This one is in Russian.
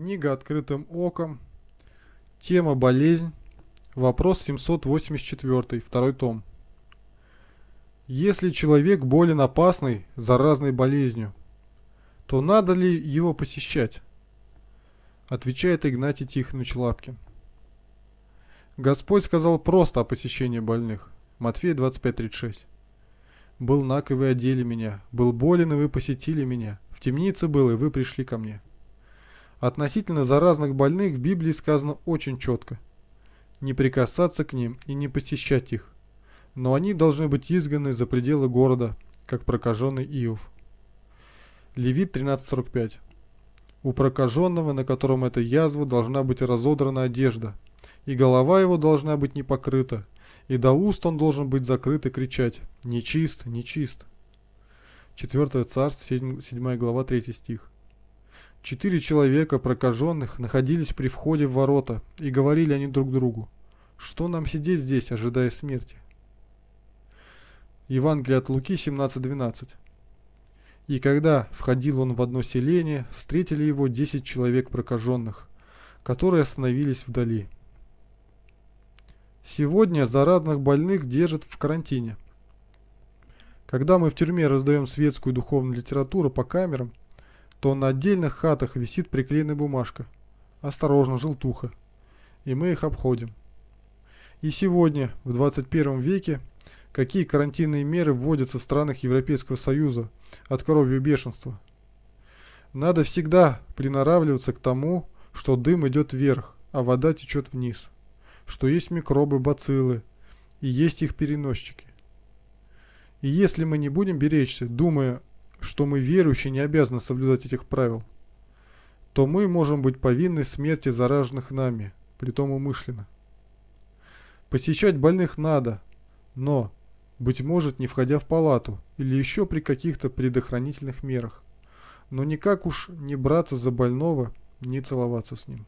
Книга «Открытым оком». Тема «Болезнь». Вопрос 784, второй том. Если человек болен опасной, заразной болезнью, то надо ли его посещать? Отвечает Игнатий Тихонович Лапкин. Господь сказал просто о посещении больных. Матфея 25.36. «Был наг, и вы одели меня, был болен, и вы посетили меня, в темнице был, и вы пришли ко мне». Относительно заразных больных в Библии сказано очень четко. Не прикасаться к ним и не посещать их. Но они должны быть изгнаны за пределы города, как прокаженный Иов. Левит 13.45 У прокаженного, на котором эта язва, должна быть разодрана одежда, и голова его должна быть не покрыта, и до уст он должен быть закрыт и кричать «Нечист, нечист». 4 Царств, 7, 7 глава, 3 стих. Четыре человека, прокаженных, находились при входе в ворота, и говорили они друг другу, «Что нам сидеть здесь, ожидая смерти?» Евангелие от Луки 17.12 «И когда входил он в одно селение, встретили его десять человек прокаженных, которые остановились вдали». Сегодня заразных больных держат в карантине. Когда мы в тюрьме раздаем светскую духовную литературу по камерам – то на отдельных хатах висит приклеенная бумажка. Осторожно, желтуха. И мы их обходим. И сегодня, в 21 веке, какие карантинные меры вводятся в странах Европейского Союза от коровьего бешенства? Надо всегда приноравливаться к тому, что дым идет вверх, а вода течет вниз. Что есть микробы, бациллы, и есть их переносчики. И если мы не будем беречься, думая что мы верующие не обязаны соблюдать этих правил, то мы можем быть повинны смерти зараженных нами, притом умышленно. Посещать больных надо, но, быть может, не входя в палату или еще при каких-то предохранительных мерах, но никак уж не браться за больного, не целоваться с ним.